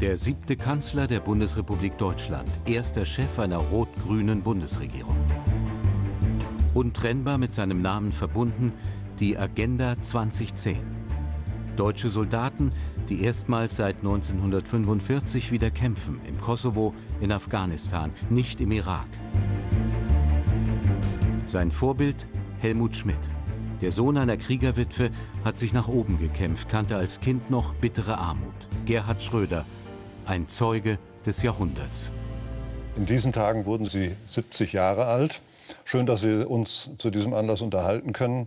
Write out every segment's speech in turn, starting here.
Der siebte Kanzler der Bundesrepublik Deutschland, erster Chef einer rot-grünen Bundesregierung. Untrennbar mit seinem Namen verbunden, die Agenda 2010. Deutsche Soldaten, die erstmals seit 1945 wieder kämpfen, im Kosovo, in Afghanistan, nicht im Irak. Sein Vorbild Helmut Schmidt. Der Sohn einer Kriegerwitwe hat sich nach oben gekämpft, kannte als Kind noch bittere Armut. Gerhard Schröder, ein Zeuge des Jahrhunderts. In diesen Tagen wurden Sie 70 Jahre alt. Schön, dass wir uns zu diesem Anlass unterhalten können.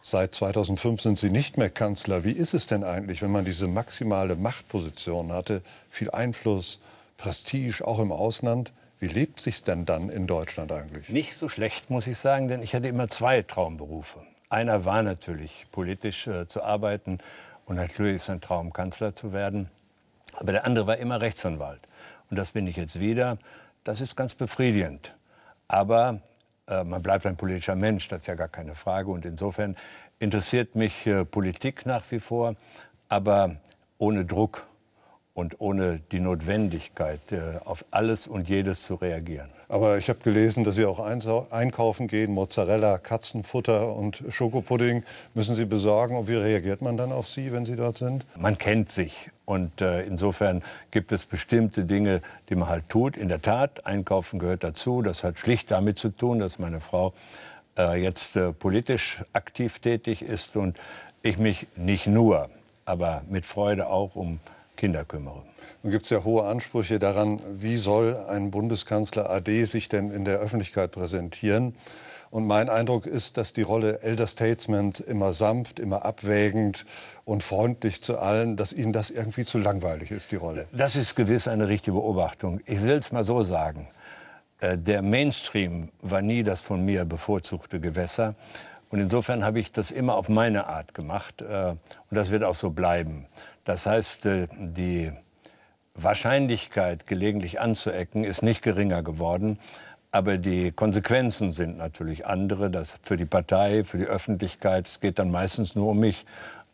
Seit 2005 sind Sie nicht mehr Kanzler. Wie ist es denn eigentlich, wenn man diese maximale Machtposition hatte, viel Einfluss, Prestige, auch im Ausland? Wie lebt sich denn dann in Deutschland eigentlich? Nicht so schlecht, muss ich sagen, denn ich hatte immer zwei Traumberufe. Einer war natürlich politisch äh, zu arbeiten und natürlich ist ein Traum, Kanzler zu werden. Aber der andere war immer Rechtsanwalt. Und das bin ich jetzt wieder. Das ist ganz befriedigend. Aber äh, man bleibt ein politischer Mensch, das ist ja gar keine Frage. Und insofern interessiert mich äh, Politik nach wie vor, aber ohne Druck und ohne die Notwendigkeit, äh, auf alles und jedes zu reagieren. Aber ich habe gelesen, dass Sie auch einkaufen gehen, Mozzarella, Katzenfutter und Schokopudding müssen Sie besorgen. Und wie reagiert man dann auf Sie, wenn Sie dort sind? Man kennt sich und äh, insofern gibt es bestimmte Dinge, die man halt tut. In der Tat, Einkaufen gehört dazu. Das hat schlicht damit zu tun, dass meine Frau äh, jetzt politisch aktiv tätig ist und ich mich nicht nur, aber mit Freude auch um Kinder kümmere. Nun gibt es ja hohe Ansprüche daran, wie soll ein Bundeskanzler AD sich denn in der Öffentlichkeit präsentieren. Und mein Eindruck ist, dass die Rolle Elder Statesman immer sanft, immer abwägend und freundlich zu allen, dass Ihnen das irgendwie zu langweilig ist, die Rolle. Das ist gewiss eine richtige Beobachtung. Ich will es mal so sagen. Äh, der Mainstream war nie das von mir bevorzugte Gewässer. Und insofern habe ich das immer auf meine Art gemacht. Äh, und das wird auch so bleiben. Das heißt, äh, die Wahrscheinlichkeit, gelegentlich anzuecken, ist nicht geringer geworden. Aber die Konsequenzen sind natürlich andere. Das für die Partei, für die Öffentlichkeit. Es geht dann meistens nur um mich,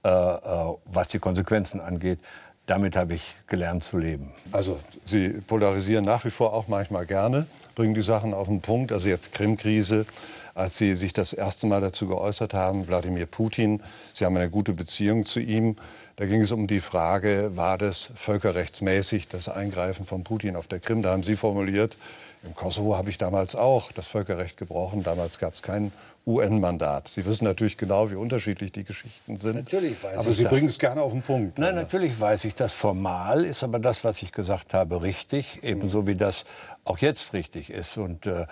äh, äh was die Konsequenzen angeht. Damit habe ich gelernt zu leben. Also Sie polarisieren nach wie vor auch manchmal gerne, bringen die Sachen auf den Punkt. Also jetzt Krimkrise als Sie sich das erste Mal dazu geäußert haben, Wladimir Putin, Sie haben eine gute Beziehung zu ihm. Da ging es um die Frage, war das völkerrechtsmäßig, das Eingreifen von Putin auf der Krim? Da haben Sie formuliert, im Kosovo habe ich damals auch das Völkerrecht gebrochen. Damals gab es kein UN-Mandat. Sie wissen natürlich genau, wie unterschiedlich die Geschichten sind. Natürlich weiß aber ich Sie bringen es gerne auf den Punkt. Nein, oder? natürlich weiß ich das. Formal ist aber das, was ich gesagt habe, richtig. Ebenso wie das auch jetzt richtig ist. Und äh,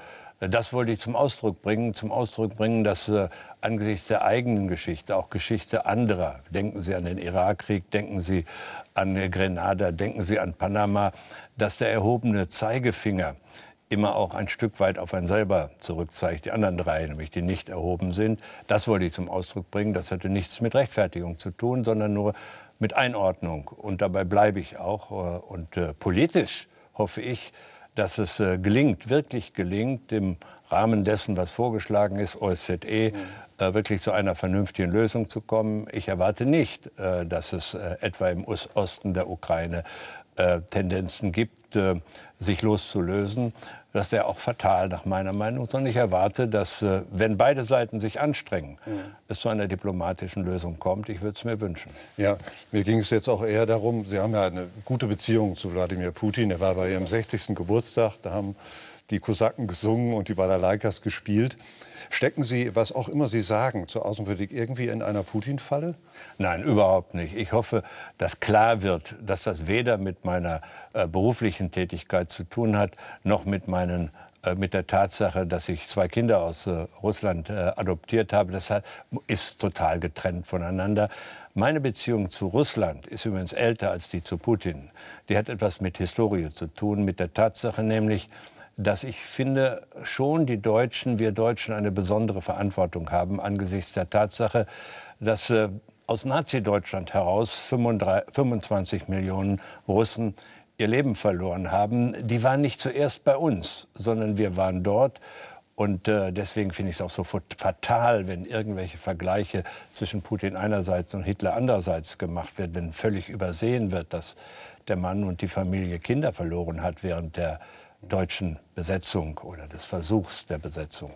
das wollte ich zum Ausdruck bringen, zum Ausdruck bringen, dass äh, angesichts der eigenen Geschichte, auch Geschichte anderer, denken Sie an den Irakkrieg, denken Sie an Grenada, denken Sie an Panama, dass der erhobene Zeigefinger immer auch ein Stück weit auf einen selber zurückzeigt, die anderen drei, nämlich die nicht erhoben sind. Das wollte ich zum Ausdruck bringen. Das hatte nichts mit Rechtfertigung zu tun, sondern nur mit Einordnung. Und dabei bleibe ich auch. Äh, und äh, politisch hoffe ich, dass es äh, gelingt, wirklich gelingt, im Rahmen dessen, was vorgeschlagen ist, OSZE, mhm. äh, wirklich zu einer vernünftigen Lösung zu kommen. Ich erwarte nicht, äh, dass es äh, etwa im Osten der Ukraine äh, Tendenzen gibt, äh, sich loszulösen das wäre auch fatal nach meiner Meinung, sondern ich erwarte, dass, äh, wenn beide Seiten sich anstrengen, mhm. es zu einer diplomatischen Lösung kommt. Ich würde es mir wünschen. Ja, mir ging es jetzt auch eher darum, Sie haben ja eine gute Beziehung zu Wladimir Putin. Er war bei Ihrem 60. Geburtstag, da haben die Kosaken gesungen und die Balalaikas gespielt. Stecken Sie, was auch immer Sie sagen, zur Außenpolitik irgendwie in einer Putin-Falle? Nein, überhaupt nicht. Ich hoffe, dass klar wird, dass das weder mit meiner äh, beruflichen Tätigkeit zu tun hat, noch mit meinen äh, mit der Tatsache, dass ich zwei Kinder aus äh, Russland äh, adoptiert habe, das ist total getrennt voneinander. Meine Beziehung zu Russland ist übrigens älter als die zu Putin. Die hat etwas mit Historie zu tun, mit der Tatsache nämlich, dass ich finde, schon die Deutschen, wir Deutschen eine besondere Verantwortung haben angesichts der Tatsache, dass äh, aus Nazi-Deutschland heraus 35, 25 Millionen Russen ihr Leben verloren haben. Die waren nicht zuerst bei uns, sondern wir waren dort. Und äh, deswegen finde ich es auch so fatal, wenn irgendwelche Vergleiche zwischen Putin einerseits und Hitler andererseits gemacht werden, wenn völlig übersehen wird, dass der Mann und die Familie Kinder verloren hat während der äh, deutschen Besetzung oder des Versuchs der Besetzung.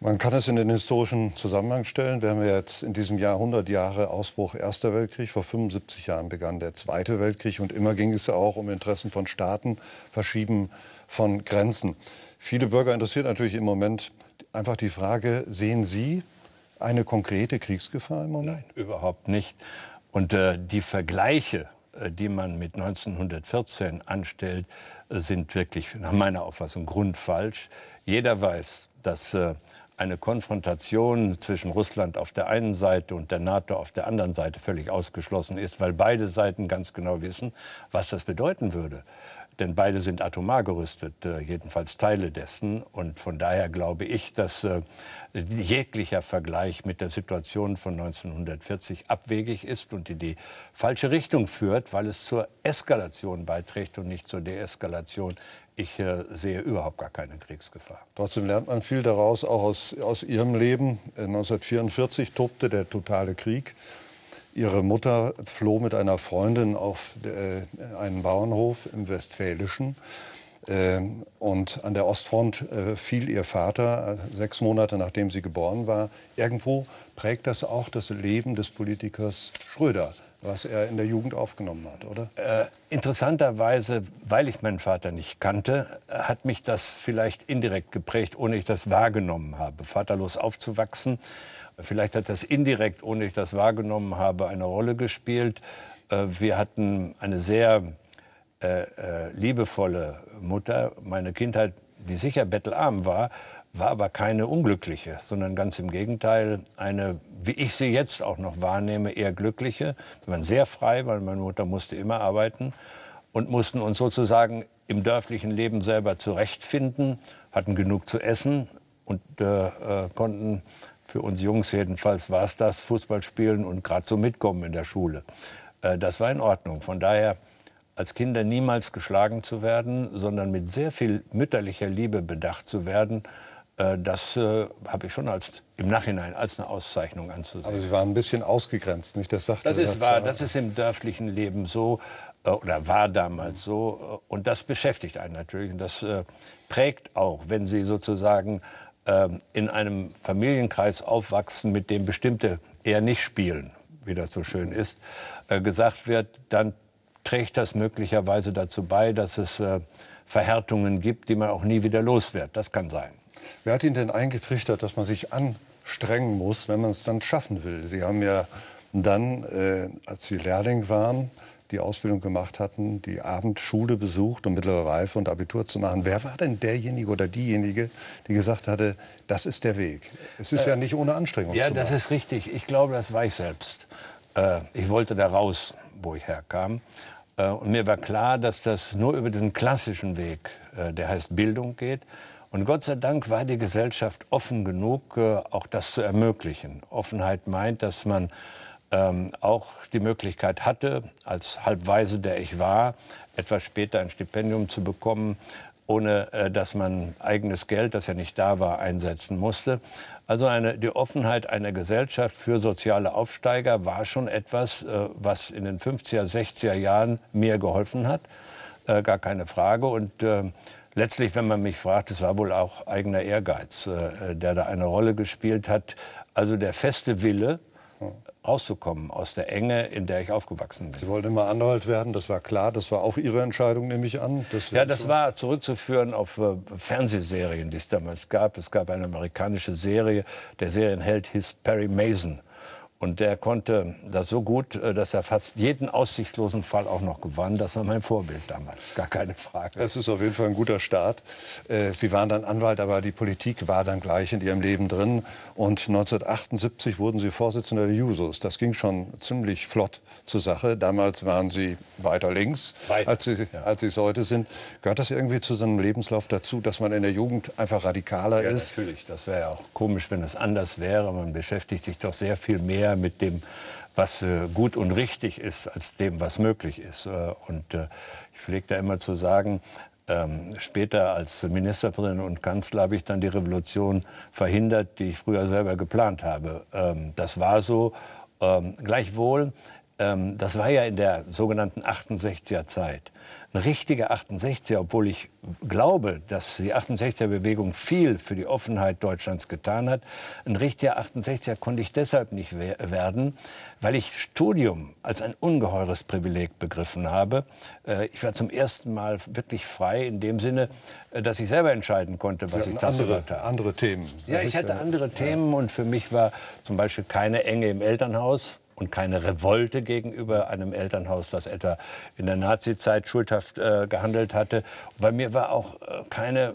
Man kann es in den historischen Zusammenhang stellen. Wir haben jetzt in diesem Jahr 100 Jahre Ausbruch Erster Weltkrieg. Vor 75 Jahren begann der Zweite Weltkrieg. Und immer ging es ja auch um Interessen von Staaten, Verschieben von Grenzen. Viele Bürger interessiert natürlich im Moment einfach die Frage, sehen Sie eine konkrete Kriegsgefahr im Moment? Nein, überhaupt nicht. Und äh, die Vergleiche äh, die man mit 1914 anstellt, äh, sind wirklich nach meiner Auffassung grundfalsch. Jeder weiß, dass äh, eine Konfrontation zwischen Russland auf der einen Seite und der NATO auf der anderen Seite völlig ausgeschlossen ist, weil beide Seiten ganz genau wissen, was das bedeuten würde denn beide sind atomar gerüstet, äh, jedenfalls Teile dessen. Und von daher glaube ich, dass äh, jeglicher Vergleich mit der Situation von 1940 abwegig ist und in die falsche Richtung führt, weil es zur Eskalation beiträgt und nicht zur Deeskalation. Ich äh, sehe überhaupt gar keine Kriegsgefahr. Trotzdem lernt man viel daraus, auch aus, aus Ihrem Leben. 1944 äh, tobte der totale Krieg. Ihre Mutter floh mit einer Freundin auf äh, einen Bauernhof im Westfälischen. Ähm, und an der Ostfront äh, fiel ihr Vater äh, sechs Monate nachdem sie geboren war. Irgendwo prägt das auch das Leben des Politikers Schröder, was er in der Jugend aufgenommen hat, oder? Äh, interessanterweise, weil ich meinen Vater nicht kannte, hat mich das vielleicht indirekt geprägt, ohne ich das wahrgenommen habe. Vaterlos aufzuwachsen Vielleicht hat das indirekt, ohne ich das wahrgenommen habe, eine Rolle gespielt. Äh, wir hatten eine sehr äh, äh, liebevolle Mutter. Meine Kindheit, die sicher bettelarm war, war aber keine unglückliche, sondern ganz im Gegenteil eine, wie ich sie jetzt auch noch wahrnehme, eher glückliche. Wir waren sehr frei, weil meine Mutter musste immer arbeiten und mussten uns sozusagen im dörflichen Leben selber zurechtfinden, hatten genug zu essen und äh, äh konnten für uns Jungs jedenfalls war es das, Fußball spielen und gerade so mitkommen in der Schule. Äh, das war in Ordnung. Von daher als Kinder niemals geschlagen zu werden, sondern mit sehr viel mütterlicher Liebe bedacht zu werden, äh, das äh, habe ich schon als, im Nachhinein als eine Auszeichnung anzusehen. Aber also Sie waren ein bisschen ausgegrenzt, nicht? Das sagt Das ist wahr, das ist im dörflichen Leben so äh, oder war damals so. Und das beschäftigt einen natürlich. Und das äh, prägt auch, wenn Sie sozusagen ähm, in einem Familienkreis aufwachsen, mit dem bestimmte eher nicht spielen, wie das so schön ist, äh, gesagt wird, dann trägt das möglicherweise dazu bei, dass es äh, Verhärtungen gibt, die man auch nie wieder los wird. Das kann sein. Wer hat Ihnen denn eingetrichtert, dass man sich anstrengen muss, wenn man es dann schaffen will? Sie haben ja dann, äh, als Sie Lehrling waren, die Ausbildung gemacht hatten, die Abendschule besucht, um mittlere Reife und Abitur zu machen. Wer war denn derjenige oder diejenige, die gesagt hatte, das ist der Weg? Es ist äh, ja nicht ohne Anstrengung. Ja, das ist richtig. Ich glaube, das war ich selbst. Äh, ich wollte da raus, wo ich herkam. Äh, und mir war klar, dass das nur über diesen klassischen Weg, äh, der heißt Bildung, geht. Und Gott sei Dank war die Gesellschaft offen genug, äh, auch das zu ermöglichen. Offenheit meint, dass man ähm, auch die Möglichkeit hatte, als Halbweise, der ich war, etwas später ein Stipendium zu bekommen, ohne äh, dass man eigenes Geld, das ja nicht da war, einsetzen musste. Also eine, die Offenheit einer Gesellschaft für soziale Aufsteiger war schon etwas, äh, was in den 50er, 60er Jahren mir geholfen hat, äh, gar keine Frage. Und äh, letztlich, wenn man mich fragt, es war wohl auch eigener Ehrgeiz, äh, äh, der da eine Rolle gespielt hat. Also der feste Wille, rauszukommen aus der Enge, in der ich aufgewachsen bin. Sie wollten immer Anwalt werden, das war klar. Das war auch Ihre Entscheidung, nehme ich an. Das ja, das war zurückzuführen auf äh, Fernsehserien, die es damals gab. Es gab eine amerikanische Serie. Der Serienheld hieß Perry Mason. Und der konnte das so gut, äh, dass er fast jeden aussichtslosen Fall auch noch gewann. Das war mein Vorbild damals, gar keine Frage. Das ist auf jeden Fall ein guter Start. Äh, Sie waren dann Anwalt, aber die Politik war dann gleich in Ihrem Leben drin. Und 1978 wurden Sie Vorsitzender der Jusos. Das ging schon ziemlich flott zur Sache. Damals waren Sie weiter links, Weit. als Sie ja. es heute sind. Gehört das irgendwie zu so einem Lebenslauf dazu, dass man in der Jugend einfach radikaler ja, ist? Natürlich, das wäre ja auch komisch, wenn es anders wäre. Man beschäftigt sich doch sehr viel mehr eher mit dem, was äh, gut und richtig ist, als dem, was möglich ist. Äh, und äh, ich pflege da immer zu sagen, ähm, später als Ministerpräsident und Kanzler habe ich dann die Revolution verhindert, die ich früher selber geplant habe. Ähm, das war so. Ähm, gleichwohl, ähm, das war ja in der sogenannten 68er Zeit ein richtiger 68er, obwohl ich glaube, dass die 68er-Bewegung viel für die Offenheit Deutschlands getan hat. Ein richtiger 68er konnte ich deshalb nicht werden, weil ich Studium als ein ungeheures Privileg begriffen habe. Äh, ich war zum ersten Mal wirklich frei in dem Sinne, äh, dass ich selber entscheiden konnte, was Sie ich da gehört habe. Andere Themen. Ja, ich hatte andere Themen und für mich war zum Beispiel keine Enge im Elternhaus und keine Revolte gegenüber einem Elternhaus, das etwa in der Nazizeit schuldhaft äh, gehandelt hatte. Bei mir war auch äh, keine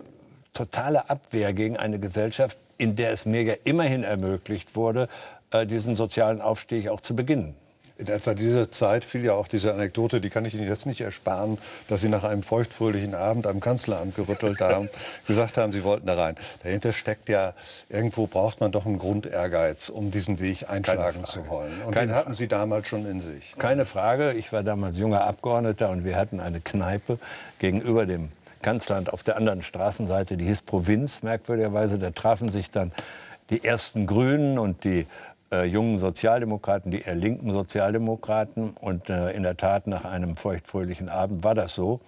totale Abwehr gegen eine Gesellschaft, in der es mir ja immerhin ermöglicht wurde, äh, diesen sozialen Aufstieg auch zu beginnen. In etwa dieser Zeit fiel ja auch diese Anekdote, die kann ich Ihnen jetzt nicht ersparen, dass Sie nach einem feuchtfröhlichen Abend am Kanzleramt gerüttelt haben, gesagt haben, Sie wollten da rein. Dahinter steckt ja, irgendwo braucht man doch einen Grundehrgeiz, um diesen Weg einschlagen zu wollen. Und Keine den hatten Sie damals schon in sich. Keine Frage, ich war damals junger Abgeordneter und wir hatten eine Kneipe gegenüber dem Kanzleramt auf der anderen Straßenseite, die hieß Provinz, merkwürdigerweise. Da trafen sich dann die ersten Grünen und die äh, jungen Sozialdemokraten, die eher linken Sozialdemokraten. Und äh, in der Tat, nach einem feuchtfröhlichen Abend war das so,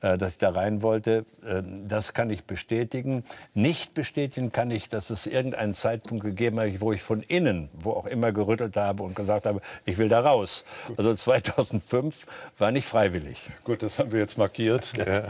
äh, dass ich da rein wollte. Ähm, das kann ich bestätigen. Nicht bestätigen kann ich, dass es irgendeinen Zeitpunkt gegeben hat, wo ich von innen, wo auch immer, gerüttelt habe und gesagt habe, ich will da raus. Gut. Also 2005 war nicht freiwillig. Gut, das haben wir jetzt markiert. Äh,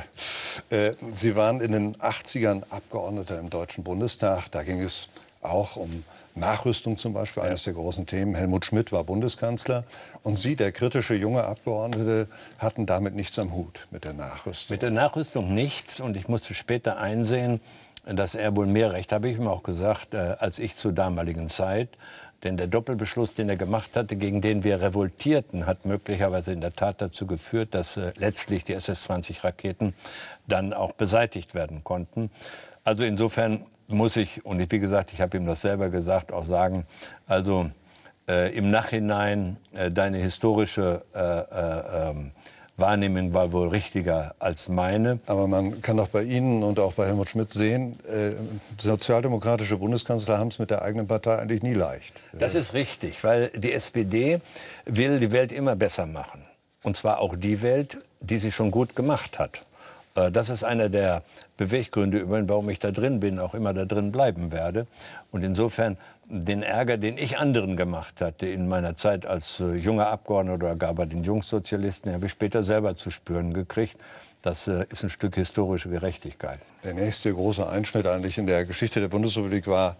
Sie waren in den 80ern Abgeordneter im Deutschen Bundestag. Da ging es auch um Nachrüstung zum Beispiel, eines der großen Themen. Helmut Schmidt war Bundeskanzler. Und Sie, der kritische junge Abgeordnete, hatten damit nichts am Hut mit der Nachrüstung. Mit der Nachrüstung nichts. Und ich musste später einsehen, dass er wohl mehr Recht, habe ich ihm auch gesagt, äh, als ich zur damaligen Zeit. Denn der Doppelbeschluss, den er gemacht hatte, gegen den wir revoltierten, hat möglicherweise in der Tat dazu geführt, dass äh, letztlich die SS-20-Raketen dann auch beseitigt werden konnten. Also insofern muss ich, und wie gesagt, ich habe ihm das selber gesagt, auch sagen, also äh, im Nachhinein äh, deine historische äh, äh ähm, Wahrnehmung war wohl richtiger als meine. Aber man kann doch bei Ihnen und auch bei Helmut Schmidt sehen, äh, sozialdemokratische Bundeskanzler haben es mit der eigenen Partei eigentlich nie leicht. Das ist richtig, weil die SPD will die Welt immer besser machen. Und zwar auch die Welt, die sie schon gut gemacht hat. Äh, das ist einer der Beweggründe, warum ich da drin bin, auch immer da drin bleiben werde. Und insofern den Ärger, den ich anderen gemacht hatte in meiner Zeit als äh, junger Abgeordneter oder gar bei den Jungsozialisten, habe ich später selber zu spüren gekriegt. Das äh, ist ein Stück historische Gerechtigkeit. Der nächste große Einschnitt eigentlich in der Geschichte der Bundesrepublik war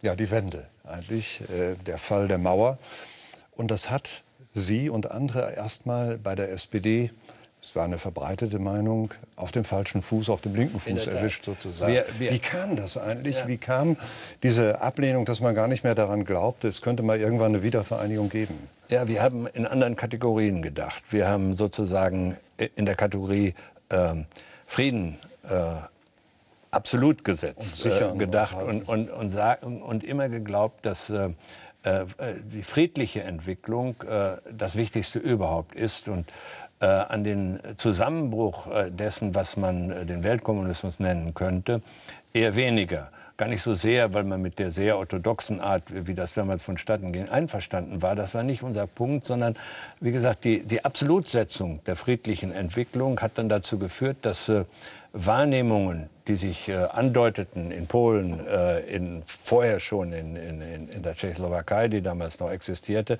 ja die Wende, eigentlich äh, der Fall der Mauer. Und das hat Sie und andere erstmal bei der SPD es war eine verbreitete Meinung, auf dem falschen Fuß, auf dem linken Fuß erwischt sozusagen. Wir, wir, Wie kam das eigentlich? Ja. Wie kam diese Ablehnung, dass man gar nicht mehr daran glaubte, es könnte mal irgendwann eine Wiedervereinigung geben? Ja, wir haben in anderen Kategorien gedacht. Wir haben sozusagen in der Kategorie äh, Frieden äh, absolut gesetzt, und äh, gedacht und, und, und, und, und immer geglaubt, dass äh, äh, die friedliche Entwicklung äh, das Wichtigste überhaupt ist. Und äh, an den Zusammenbruch äh, dessen, was man äh, den Weltkommunismus nennen könnte, eher weniger. Gar nicht so sehr, weil man mit der sehr orthodoxen Art, wie das damals vonstatten ging, einverstanden war. Das war nicht unser Punkt, sondern wie gesagt, die, die Absolutsetzung der friedlichen Entwicklung hat dann dazu geführt, dass äh, Wahrnehmungen, die sich äh, andeuteten in Polen, äh, in, vorher schon in, in, in der Tschechoslowakei, die damals noch existierte,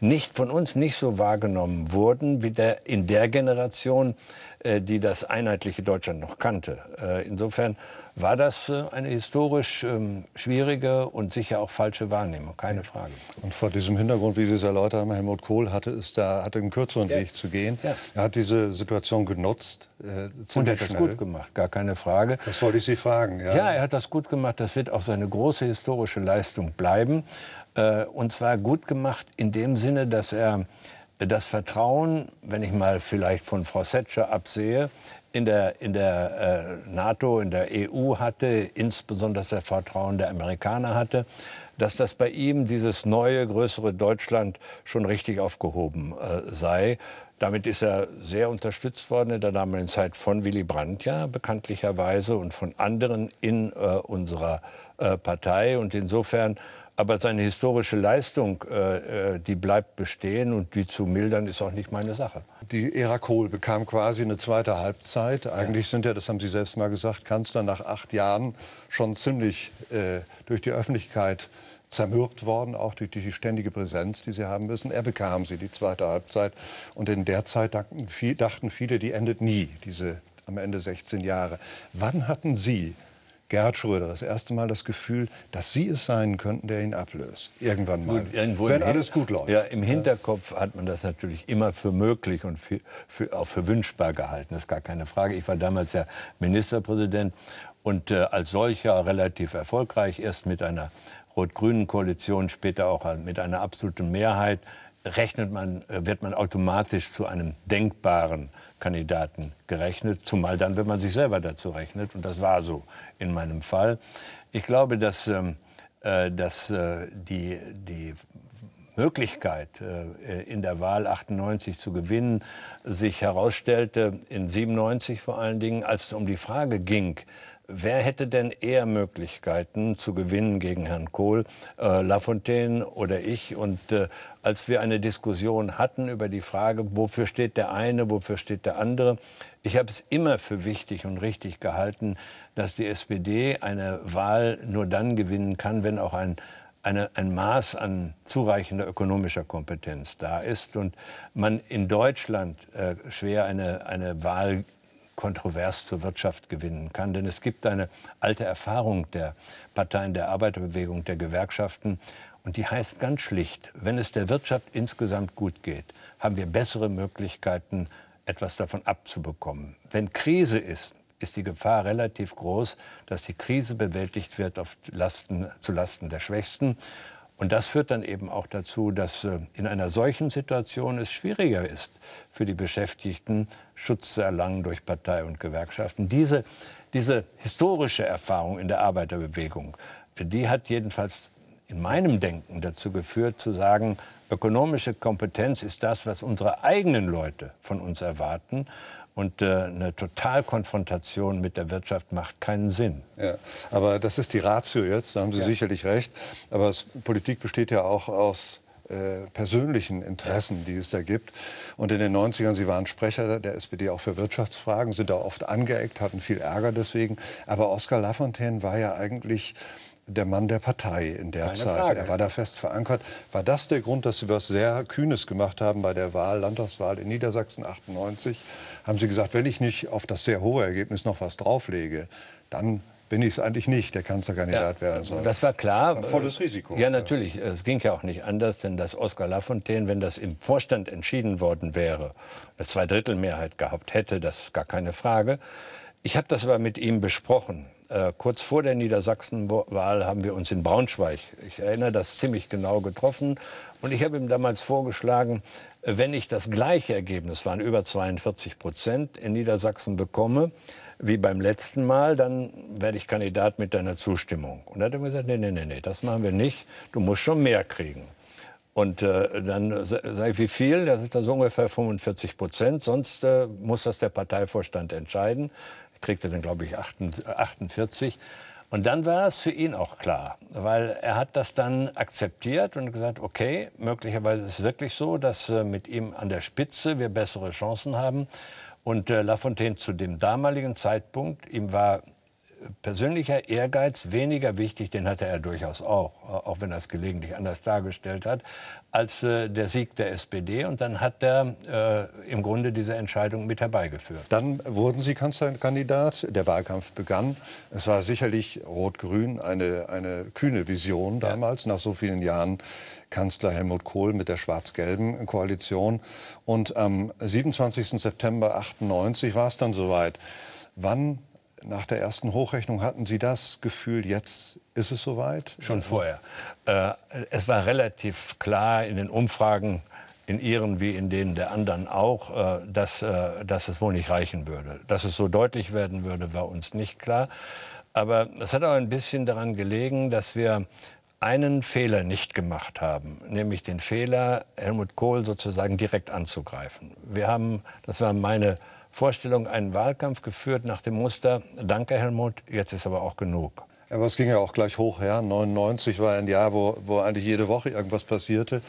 nicht von uns nicht so wahrgenommen wurden wie der, in der Generation, äh, die das einheitliche Deutschland noch kannte. Äh, insofern war das äh, eine historisch ähm, schwierige und sicher auch falsche Wahrnehmung, keine Frage. Und vor diesem Hintergrund, wie Sie es erläutert haben, Helmut Kohl hatte es da hatte einen kürzeren ja. Weg zu gehen. Ja. Er hat diese Situation genutzt. Äh, und er hat das gut gemacht, gar keine Frage. Das wollte ich Sie fragen. Ja. ja, er hat das gut gemacht. Das wird auch seine große historische Leistung bleiben. Äh, und zwar gut gemacht in dem Sinne, dass er äh, das Vertrauen, wenn ich mal vielleicht von Frau Setscher absehe, in der, in der äh, NATO, in der EU hatte, insbesondere das Vertrauen der Amerikaner hatte, dass das bei ihm, dieses neue, größere Deutschland, schon richtig aufgehoben äh, sei. Damit ist er sehr unterstützt worden in der damaligen Zeit von Willy Brandt, ja, bekanntlicherweise, und von anderen in äh, unserer äh, Partei. Und insofern aber seine historische Leistung, äh, äh, die bleibt bestehen und die zu mildern, ist auch nicht meine Sache. Die Ära Kohl bekam quasi eine zweite Halbzeit. Eigentlich ja. sind ja, das haben Sie selbst mal gesagt, Kanzler nach acht Jahren schon ziemlich äh, durch die Öffentlichkeit zermürbt worden, auch durch die ständige Präsenz, die sie haben müssen. Er bekam sie, die zweite Halbzeit. Und in der Zeit dachten viele, die endet nie, diese am Ende 16 Jahre. Wann hatten Sie Gerhard Schröder das erste Mal das Gefühl, dass Sie es sein könnten, der ihn ablöst. Irgendwann mal. Irgendwo wenn alles gut läuft. Ja, Im Hinterkopf hat man das natürlich immer für möglich und für, für, auch für wünschbar gehalten. Das ist gar keine Frage. Ich war damals ja Ministerpräsident und äh, als solcher relativ erfolgreich. Erst mit einer rot-grünen Koalition, später auch mit einer absoluten Mehrheit. Rechnet man, äh, wird man automatisch zu einem denkbaren äh, Kandidaten gerechnet, zumal dann, wenn man sich selber dazu rechnet. Und das war so in meinem Fall. Ich glaube, dass, ähm, äh, dass äh, die, die Möglichkeit, äh, in der Wahl 98 zu gewinnen, sich herausstellte, in 97 vor allen Dingen, als es um die Frage ging, Wer hätte denn eher Möglichkeiten zu gewinnen gegen Herrn Kohl, äh, Lafontaine oder ich? Und äh, als wir eine Diskussion hatten über die Frage, wofür steht der eine, wofür steht der andere, ich habe es immer für wichtig und richtig gehalten, dass die SPD eine Wahl nur dann gewinnen kann, wenn auch ein eine, ein Maß an zureichender ökonomischer Kompetenz da ist und man in Deutschland äh, schwer eine, eine Wahl kontrovers zur Wirtschaft gewinnen kann. Denn es gibt eine alte Erfahrung der Parteien der Arbeiterbewegung, der Gewerkschaften, und die heißt ganz schlicht, wenn es der Wirtschaft insgesamt gut geht, haben wir bessere Möglichkeiten, etwas davon abzubekommen. Wenn Krise ist, ist die Gefahr relativ groß, dass die Krise bewältigt wird auf Lasten, zu Lasten der Schwächsten. Und das führt dann eben auch dazu, dass äh, in einer solchen Situation es schwieriger ist, für die Beschäftigten Schutz zu erlangen durch Partei und Gewerkschaften. Diese, diese historische Erfahrung in der Arbeiterbewegung, die hat jedenfalls in meinem Denken dazu geführt, zu sagen, ökonomische Kompetenz ist das, was unsere eigenen Leute von uns erwarten. Und äh, eine Totalkonfrontation mit der Wirtschaft macht keinen Sinn. Ja, aber das ist die Ratio jetzt, da haben Sie ja. sicherlich recht. Aber Politik besteht ja auch aus äh, persönlichen Interessen, die es da gibt. Und in den 90ern, Sie waren Sprecher der SPD auch für Wirtschaftsfragen, sind da oft angeeckt, hatten viel Ärger deswegen. Aber Oskar Lafontaine war ja eigentlich der Mann der Partei in der Keine Zeit. Frage. Er war da fest verankert. War das der Grund, dass Sie was sehr Kühnes gemacht haben bei der Wahl, Landtagswahl in Niedersachsen 98? haben sie gesagt, wenn ich nicht auf das sehr hohe Ergebnis noch was drauflege, dann bin ich es eigentlich nicht, der Kanzlerkandidat ja, werden soll. Das war klar. Ein volles Risiko. Ja, natürlich. Es ging ja auch nicht anders, denn dass Oskar Lafontaine, wenn das im Vorstand entschieden worden wäre, eine Zweidrittelmehrheit gehabt hätte, das ist gar keine Frage. Ich habe das aber mit ihm besprochen äh, kurz vor der Niedersachsenwahl haben wir uns in Braunschweig, ich erinnere das ziemlich genau, getroffen. Und ich habe ihm damals vorgeschlagen, äh, wenn ich das gleiche Ergebnis, waren über 42 Prozent, in Niedersachsen bekomme, wie beim letzten Mal, dann werde ich Kandidat mit deiner Zustimmung. Und da hat er gesagt, nee, nee, nee, nee, das machen wir nicht, du musst schon mehr kriegen. Und äh, dann sage ich, wie viel? Das ist dann so ungefähr 45 Prozent. Sonst äh, muss das der Parteivorstand entscheiden kriegte dann, glaube ich, 48. Und dann war es für ihn auch klar, weil er hat das dann akzeptiert und gesagt, okay, möglicherweise ist es wirklich so, dass äh, mit ihm an der Spitze wir bessere Chancen haben. Und äh, Lafontaine zu dem damaligen Zeitpunkt, ihm war persönlicher Ehrgeiz weniger wichtig, den hatte er durchaus auch, äh, auch wenn er es gelegentlich anders dargestellt hat, als äh, der Sieg der SPD. Und dann hat er äh, im Grunde diese Entscheidung mit herbeigeführt. Dann wurden Sie Kanzlerkandidat, der Wahlkampf begann. Es war sicherlich Rot-Grün eine, eine kühne Vision damals, ja. nach so vielen Jahren Kanzler Helmut Kohl mit der schwarz-gelben Koalition. Und am 27. September 1998 war es dann soweit. Wann nach der ersten Hochrechnung hatten Sie das Gefühl, jetzt ist es soweit? Schon vorher. Äh, es war relativ klar in den Umfragen, in Ihren wie in denen der anderen auch, äh, dass, äh, dass es wohl nicht reichen würde. Dass es so deutlich werden würde, war uns nicht klar. Aber es hat auch ein bisschen daran gelegen, dass wir einen Fehler nicht gemacht haben, nämlich den Fehler, Helmut Kohl sozusagen direkt anzugreifen. Wir haben, das war meine Vorstellung einen Wahlkampf geführt nach dem Muster, danke Helmut, jetzt ist aber auch genug. Aber es ging ja auch gleich hoch her. Ja. 99 war ein Jahr, wo, wo eigentlich jede Woche irgendwas passierte.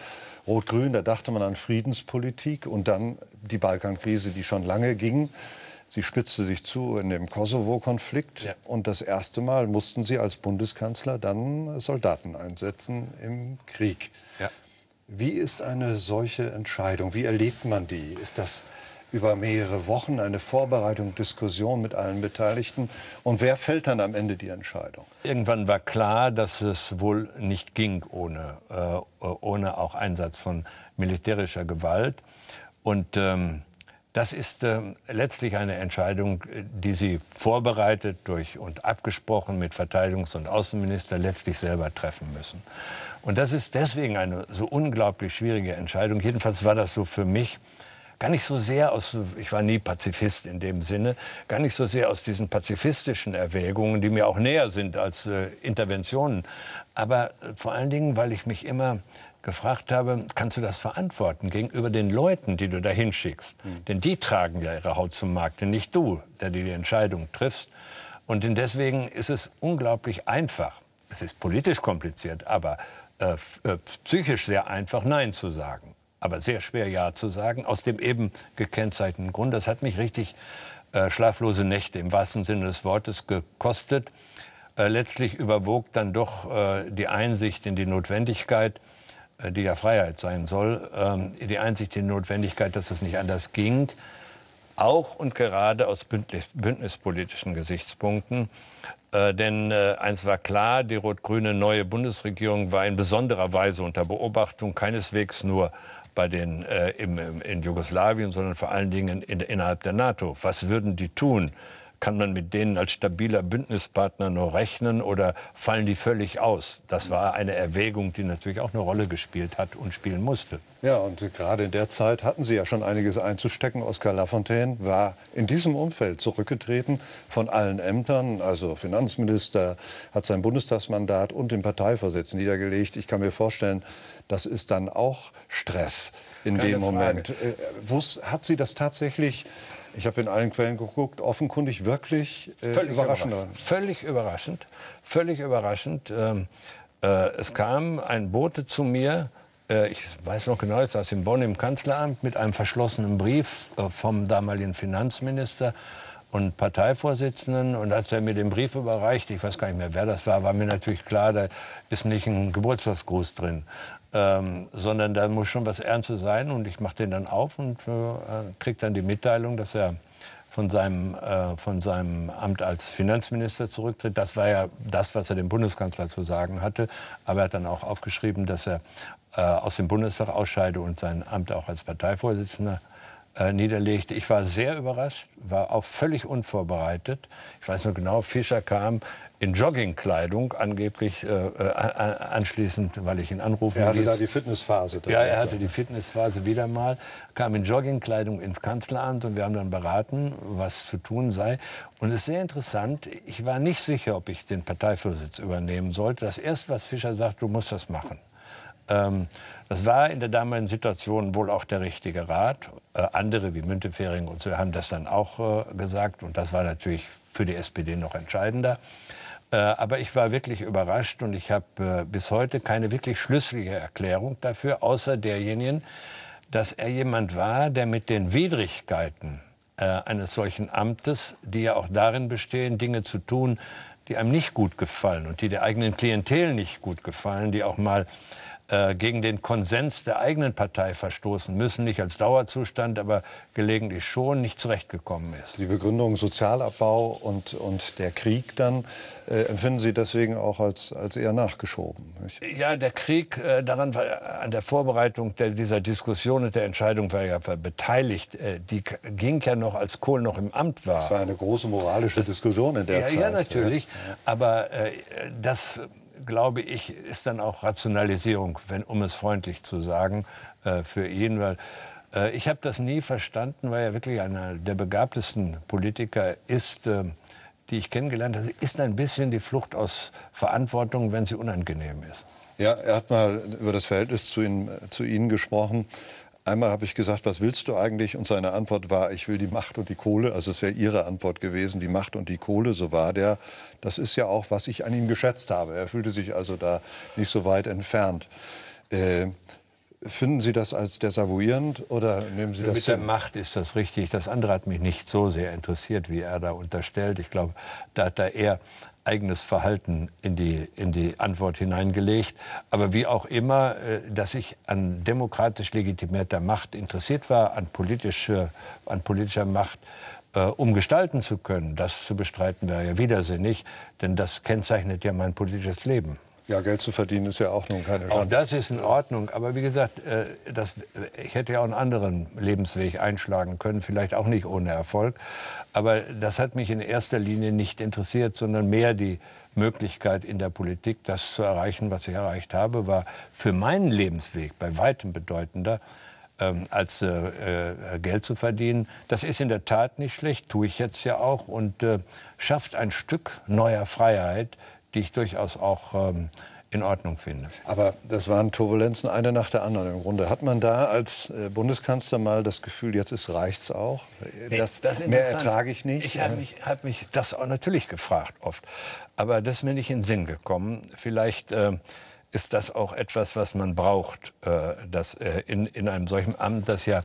Rot-Grün, da dachte man an Friedenspolitik und dann die Balkankrise, die schon lange ging. Sie spitzte sich zu in dem Kosovo-Konflikt. Ja. Und das erste Mal mussten Sie als Bundeskanzler dann Soldaten einsetzen im Krieg. Ja. Wie ist eine solche Entscheidung? Wie erlebt man die? Ist das über mehrere Wochen eine Vorbereitung, Diskussion mit allen Beteiligten. Und wer fällt dann am Ende die Entscheidung? Irgendwann war klar, dass es wohl nicht ging ohne, äh, ohne auch Einsatz von militärischer Gewalt. Und ähm, das ist äh, letztlich eine Entscheidung, die sie vorbereitet durch und abgesprochen mit Verteidigungs- und Außenminister letztlich selber treffen müssen. Und das ist deswegen eine so unglaublich schwierige Entscheidung. Jedenfalls war das so für mich gar nicht so sehr aus, ich war nie Pazifist in dem Sinne, gar nicht so sehr aus diesen pazifistischen Erwägungen, die mir auch näher sind als äh, Interventionen, aber äh, vor allen Dingen, weil ich mich immer gefragt habe, kannst du das verantworten gegenüber den Leuten, die du da hinschickst? Mhm. Denn die tragen ja ihre Haut zum Markt und nicht du, der die Entscheidung triffst. Und deswegen ist es unglaublich einfach. Es ist politisch kompliziert, aber äh, äh psychisch sehr einfach, Nein zu sagen aber sehr schwer Ja zu sagen, aus dem eben gekennzeichneten Grund. Das hat mich richtig äh, schlaflose Nächte im wahrsten Sinne des Wortes gekostet. Äh, letztlich überwog dann doch äh, die Einsicht in die Notwendigkeit, äh, die ja Freiheit sein soll, ähm, die Einsicht in die Notwendigkeit, dass es nicht anders ging, auch und gerade aus bündnis bündnispolitischen Gesichtspunkten. Äh, denn äh, eins war klar, die rot-grüne neue Bundesregierung war in besonderer Weise unter Beobachtung, keineswegs nur bei den, äh, im, im, in Jugoslawien, sondern vor allen Dingen in, innerhalb der NATO. Was würden die tun? Kann man mit denen als stabiler Bündnispartner nur rechnen oder fallen die völlig aus? Das war eine Erwägung, die natürlich auch eine Rolle gespielt hat und spielen musste. Ja, und gerade in der Zeit hatten sie ja schon einiges einzustecken. Oskar Lafontaine war in diesem Umfeld zurückgetreten von allen Ämtern, also Finanzminister, hat sein Bundestagsmandat und den Parteivorsitz niedergelegt. Ich kann mir vorstellen, das ist dann auch Stress in Keine dem Moment. Äh, hat sie das tatsächlich ich habe in allen Quellen geguckt, offenkundig wirklich äh, völlig überraschend. Überraschend. Völlig überraschend. Völlig überraschend. Ähm, äh, es kam ein Bote zu mir, äh, ich weiß noch genau, ich saß in Bonn im Kanzleramt mit einem verschlossenen Brief äh, vom damaligen Finanzminister und Parteivorsitzenden. Und als er mir den Brief überreicht, ich weiß gar nicht mehr, wer das war, war mir natürlich klar, da ist nicht ein Geburtstagsgruß drin, ähm, sondern da muss schon was Ernstes sein. Und ich mache den dann auf und äh, kriege dann die Mitteilung, dass er von seinem, äh, von seinem Amt als Finanzminister zurücktritt. Das war ja das, was er dem Bundeskanzler zu sagen hatte. Aber er hat dann auch aufgeschrieben, dass er äh, aus dem Bundestag ausscheide und sein Amt auch als Parteivorsitzender äh, niederlegte. Ich war sehr überrascht, war auch völlig unvorbereitet. Ich weiß nur genau, Fischer kam in Joggingkleidung, angeblich äh, äh anschließend, weil ich ihn anrufen Er hatte ließ. da die Fitnessphase. Ja, er hatte die ne? Fitnessphase wieder mal, kam in Joggingkleidung ins Kanzleramt und wir haben dann beraten, was zu tun sei. Und es ist sehr interessant, ich war nicht sicher, ob ich den Parteivorsitz übernehmen sollte. Das Erste, was Fischer sagt, du musst das machen. Ähm, das war in der damaligen Situation wohl auch der richtige Rat. Äh, andere wie Müntefering und so haben das dann auch äh, gesagt. Und das war natürlich für die SPD noch entscheidender. Äh, aber ich war wirklich überrascht und ich habe äh, bis heute keine wirklich schlüssige Erklärung dafür, außer derjenigen, dass er jemand war, der mit den Widrigkeiten äh, eines solchen Amtes, die ja auch darin bestehen, Dinge zu tun, die einem nicht gut gefallen und die der eigenen Klientel nicht gut gefallen, die auch mal äh, gegen den Konsens der eigenen Partei verstoßen müssen, nicht als Dauerzustand, aber gelegentlich schon, nicht zurechtgekommen ist. Die Begründung Sozialabbau und, und der Krieg dann äh, empfinden Sie deswegen auch als, als eher nachgeschoben? Nicht? Ja, der Krieg, äh, daran, an der Vorbereitung der, dieser Diskussion und der Entscheidung war ja beteiligt. Äh, die ging ja noch, als Kohl noch im Amt war. Das war eine große moralische das, Diskussion in der ja, Zeit. Ja, natürlich. Ja. Aber äh, das glaube ich, ist dann auch Rationalisierung, wenn, um es freundlich zu sagen, äh, für ihn. Weil äh, ich habe das nie verstanden, weil er wirklich einer der begabtesten Politiker ist, äh, die ich kennengelernt habe, ist ein bisschen die Flucht aus Verantwortung, wenn sie unangenehm ist. Ja, er hat mal über das Verhältnis zu, ihn, äh, zu Ihnen gesprochen. Einmal habe ich gesagt, was willst du eigentlich? Und seine Antwort war, ich will die Macht und die Kohle. Also es wäre ihre Antwort gewesen, die Macht und die Kohle. So war der. Das ist ja auch, was ich an ihm geschätzt habe. Er fühlte sich also da nicht so weit entfernt. Äh, Finden Sie das als desavouierend oder nehmen Sie das Mit der Macht ist das richtig. Das andere hat mich nicht so sehr interessiert, wie er da unterstellt. Ich glaube, da hat er eher eigenes Verhalten in die, in die Antwort hineingelegt. Aber wie auch immer, äh, dass ich an demokratisch legitimierter Macht interessiert war, an, politische, an politischer Macht, äh, um gestalten zu können, das zu bestreiten wäre ja widersinnig, denn das kennzeichnet ja mein politisches Leben. Ja, Geld zu verdienen ist ja auch nun keine Chance. Auch das ist in Ordnung. Aber wie gesagt, äh, das, ich hätte ja auch einen anderen Lebensweg einschlagen können, vielleicht auch nicht ohne Erfolg. Aber das hat mich in erster Linie nicht interessiert, sondern mehr die Möglichkeit in der Politik, das zu erreichen, was ich erreicht habe, war für meinen Lebensweg bei weitem bedeutender ähm, als äh, äh, Geld zu verdienen. Das ist in der Tat nicht schlecht, tue ich jetzt ja auch und äh, schafft ein Stück neuer Freiheit, die ich durchaus auch ähm, in Ordnung finde. Aber das waren Turbulenzen eine nach der anderen im Grunde. Hat man da als äh, Bundeskanzler mal das Gefühl, jetzt ist reicht's auch? Nee, das, das mehr ertrage ich nicht. Ich habe mich, hab mich, das auch natürlich gefragt oft, aber das ist mir nicht in den Sinn gekommen. Vielleicht äh, ist das auch etwas, was man braucht, äh, dass äh, in, in einem solchen Amt, das ja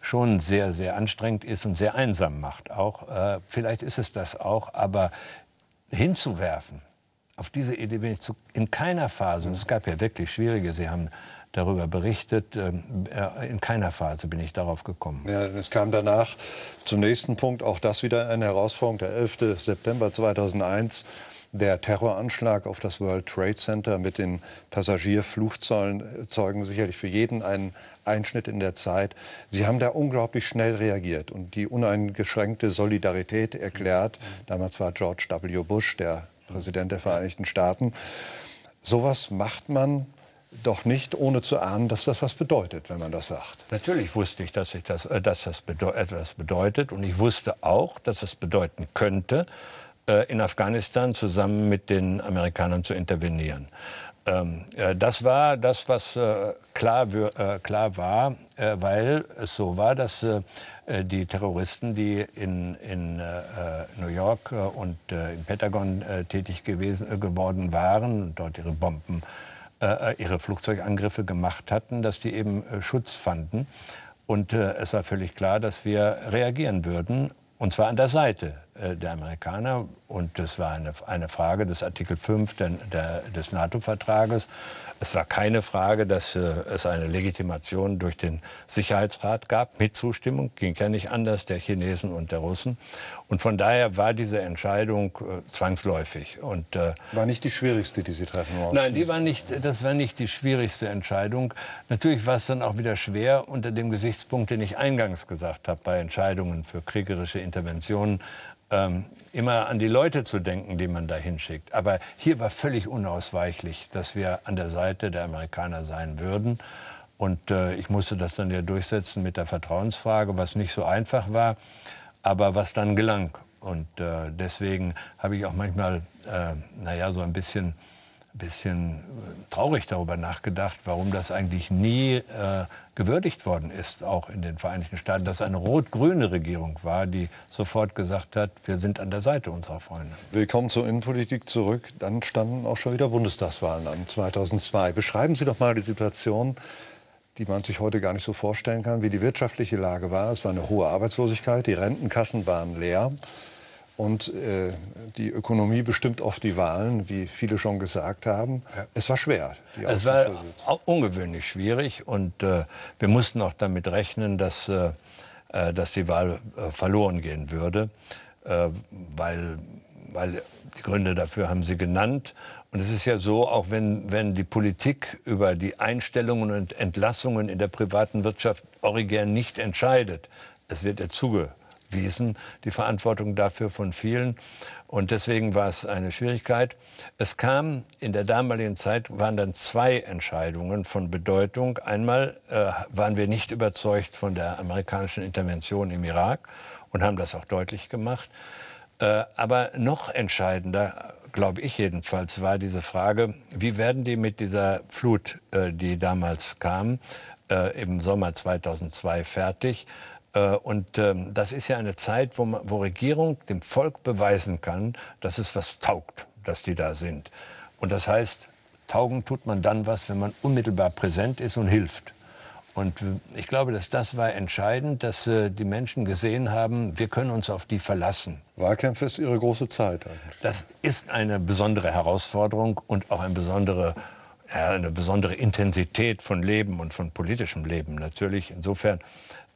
schon sehr, sehr anstrengend ist und sehr einsam macht auch. Äh, vielleicht ist es das auch, aber hinzuwerfen, auf diese Idee bin ich zu, in keiner Phase, und es gab ja wirklich schwierige, Sie haben darüber berichtet. Ähm, äh, in keiner Phase bin ich darauf gekommen. Ja, es kam danach zum nächsten Punkt auch das wieder eine Herausforderung. Der 11. September 2001, der Terroranschlag auf das World Trade Center mit den Passagierflugzeugen, äh, sicherlich für jeden einen Einschnitt in der Zeit. Sie haben da unglaublich schnell reagiert und die uneingeschränkte Solidarität erklärt. Damals war George W. Bush der Präsident der Vereinigten Staaten. Sowas macht man doch nicht, ohne zu ahnen, dass das was bedeutet, wenn man das sagt. Natürlich wusste ich, dass, ich das, äh, dass das etwas bedeutet. Und ich wusste auch, dass es bedeuten könnte, äh, in Afghanistan zusammen mit den Amerikanern zu intervenieren. Ähm, äh, das war das, was klar, klar war, weil es so war, dass äh, die Terroristen, die in, in äh, New York äh, und im Pentagon tätig gewesen, geworden waren und dort ihre Bomben, ihre Flugzeugangriffe gemacht hatten, dass die eben Schutz fanden. Und es war völlig klar, dass wir reagieren würden, und zwar an der Seite äh, der Amerikaner. Und das war eine, eine Frage des Artikel 5 der, der, des NATO-Vertrages. Es war keine Frage, dass äh, es eine Legitimation durch den Sicherheitsrat gab, mit Zustimmung, ging ja nicht anders, der Chinesen und der Russen. Und von daher war diese Entscheidung äh, zwangsläufig. Und, äh, war nicht die schwierigste, die Sie treffen mussten? Nein, die war nicht, das war nicht die schwierigste Entscheidung. Natürlich war es dann auch wieder schwer unter dem Gesichtspunkt, den ich eingangs gesagt habe, bei Entscheidungen für kriegerische Interventionen ähm, immer an die Leute zu denken, die man da hinschickt. Aber hier war völlig unausweichlich, dass wir an der Seite der Amerikaner sein würden. Und äh, ich musste das dann ja durchsetzen mit der Vertrauensfrage, was nicht so einfach war, aber was dann gelang. Und äh, deswegen habe ich auch manchmal, äh, naja, so ein bisschen, bisschen äh, traurig darüber nachgedacht, warum das eigentlich nie äh, gewürdigt worden ist, auch in den Vereinigten Staaten, dass eine rot-grüne Regierung war, die sofort gesagt hat, wir sind an der Seite unserer Freunde. Willkommen zur Innenpolitik zurück. Dann standen auch schon wieder Bundestagswahlen an, 2002. Beschreiben Sie doch mal die Situation, die man sich heute gar nicht so vorstellen kann, wie die wirtschaftliche Lage war. Es war eine hohe Arbeitslosigkeit, die Rentenkassen waren leer. Und äh, die Ökonomie bestimmt oft die Wahlen, wie viele schon gesagt haben. Ja. Es war schwer. Die Es war ungewöhnlich schwierig und äh, wir mussten auch damit rechnen, dass, äh, äh dass die Wahl äh, verloren gehen würde, äh, weil, weil die Gründe dafür haben Sie genannt. Und es ist ja so, auch wenn, wenn die Politik über die Einstellungen und Entlassungen in der privaten Wirtschaft originär nicht entscheidet, es wird ihr zugehört wegwiesen, die Verantwortung dafür von vielen. Und deswegen war es eine Schwierigkeit. Es kam in der damaligen Zeit, waren dann zwei Entscheidungen von Bedeutung. Einmal äh, waren wir nicht überzeugt von der amerikanischen Intervention im Irak und haben das auch deutlich gemacht. Äh, aber noch entscheidender glaube ich jedenfalls, war diese Frage, wie werden die mit dieser Flut, äh, die damals kam, äh, im Sommer 2002 fertig? Äh, und ähm, das ist ja eine Zeit, wo, man, wo Regierung dem Volk beweisen kann, dass es was taugt, dass die da sind. Und das heißt, taugen tut man dann was, wenn man unmittelbar präsent ist und hilft. Und äh, ich glaube, dass das war entscheidend, dass äh, die Menschen gesehen haben, wir können uns auf die verlassen. Wahlkämpfe ist ihre große Zeit. Eigentlich. Das ist eine besondere Herausforderung und auch eine besondere, ja, eine besondere Intensität von Leben und von politischem Leben natürlich. Insofern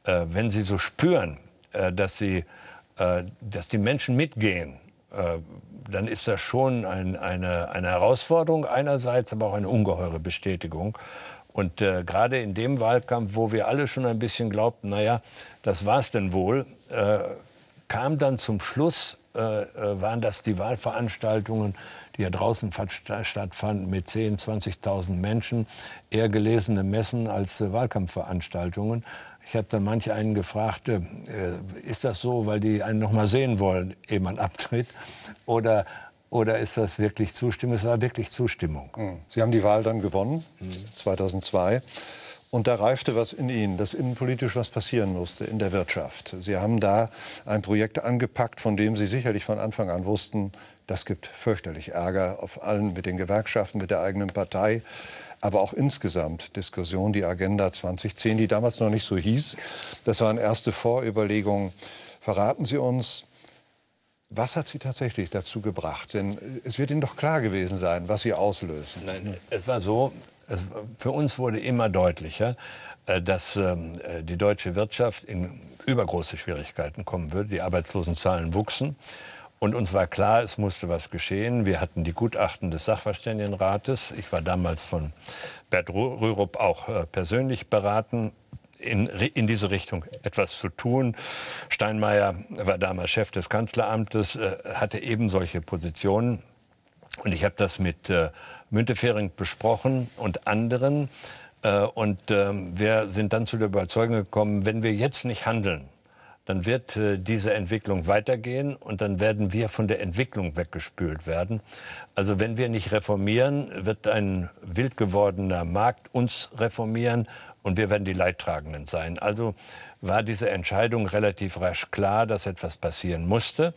äh, wenn sie so spüren, äh, dass, sie, äh, dass die Menschen mitgehen, dann ist das schon ein, eine, eine Herausforderung einerseits, aber auch eine ungeheure Bestätigung. Und äh, gerade in dem Wahlkampf, wo wir alle schon ein bisschen glaubten, naja, das war es denn wohl, äh, kam dann zum Schluss, äh, waren das die Wahlveranstaltungen, die ja draußen stattfanden mit 10.000, 20.000 Menschen, eher gelesene Messen als Wahlkampfveranstaltungen. Ich habe dann manche einen gefragt, äh, ist das so, weil die einen noch mal sehen wollen, ehe man abtritt? Oder, oder ist das wirklich Zustimmung? Es war wirklich Zustimmung. Hm. Sie haben die Wahl dann gewonnen, 2002. Und da reifte was in Ihnen, dass innenpolitisch was passieren musste in der Wirtschaft. Sie haben da ein Projekt angepackt, von dem Sie sicherlich von Anfang an wussten, das gibt fürchterlich Ärger auf allen, mit den Gewerkschaften, mit der eigenen Partei aber auch insgesamt Diskussion, die Agenda 2010, die damals noch nicht so hieß. Das waren erste Vorüberlegungen. Verraten Sie uns, was hat Sie tatsächlich dazu gebracht? Denn äh, es wird Ihnen doch klar gewesen sein, was Sie auslösen. Nein, es war so, es, für uns wurde immer deutlicher, äh, dass ähm, äh, die deutsche Wirtschaft in übergroße Schwierigkeiten kommen würde. Die Arbeitslosenzahlen wuchsen. Und uns war klar, es musste was geschehen. Wir hatten die Gutachten des Sachverständigenrates. Ich war damals von Bert Rürup auch äh, persönlich beraten. In, in, diese Richtung etwas zu tun. Steinmeier war damals Chef des Kanzleramtes, äh, hatte eben solche Positionen. Und ich habe das mit äh, Müntefering besprochen und anderen. Äh, und ähm, wir sind dann zu der Überzeugung gekommen, wenn wir jetzt nicht handeln, dann wird äh, diese Entwicklung weitergehen und dann werden wir von der Entwicklung weggespült werden. Also wenn wir nicht reformieren, wird ein wild gewordener Markt uns reformieren und wir werden die Leidtragenden sein. Also war diese Entscheidung relativ rasch klar, dass etwas passieren musste.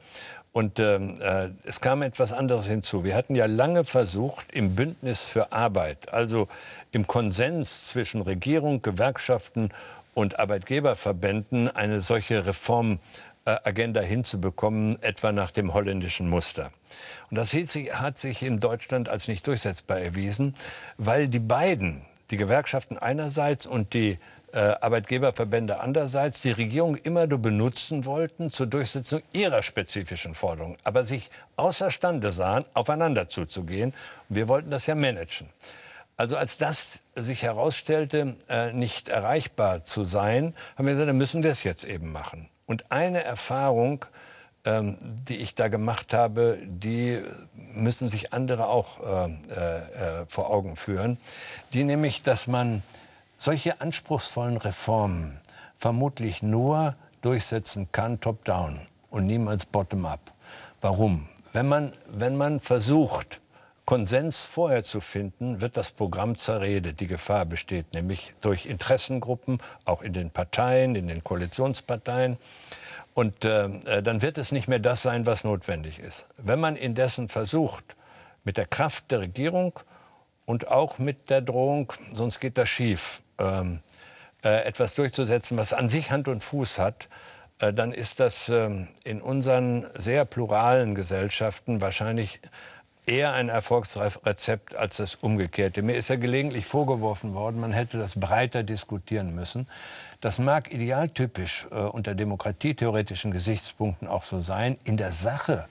Und ähm, äh, es kam etwas anderes hinzu. Wir hatten ja lange versucht, im Bündnis für Arbeit, also im Konsens zwischen Regierung, Gewerkschaften und Arbeitgeberverbänden eine solche Reformagenda hinzubekommen, etwa nach dem holländischen Muster. Und das hat sich in Deutschland als nicht durchsetzbar erwiesen, weil die beiden, die Gewerkschaften einerseits und die äh, Arbeitgeberverbände andererseits, die Regierung immer nur benutzen wollten zur Durchsetzung ihrer spezifischen Forderungen, aber sich außerstande sahen, aufeinander zuzugehen. Und wir wollten das ja managen. Also als das sich herausstellte, äh, nicht erreichbar zu sein, haben wir gesagt, dann müssen wir es jetzt eben machen. Und eine Erfahrung, ähm, die ich da gemacht habe, die müssen sich andere auch äh, äh, vor Augen führen, die nämlich, dass man solche anspruchsvollen Reformen vermutlich nur durchsetzen kann top-down und niemals bottom-up. Warum? Wenn man, wenn man versucht, Konsens vorher zu finden, wird das Programm zerredet. Die Gefahr besteht nämlich durch Interessengruppen, auch in den Parteien, in den Koalitionsparteien. Und äh, dann wird es nicht mehr das sein, was notwendig ist. Wenn man indessen versucht, mit der Kraft der Regierung und auch mit der Drohung, sonst geht das schief, ähm, äh, etwas durchzusetzen, was an sich Hand und Fuß hat, äh, dann ist das ähm, in unseren sehr pluralen Gesellschaften wahrscheinlich eher ein Erfolgsrezept als das Umgekehrte. Mir ist ja gelegentlich vorgeworfen worden, man hätte das breiter diskutieren müssen. Das mag idealtypisch äh, unter demokratietheoretischen Gesichtspunkten auch so sein. In der Sache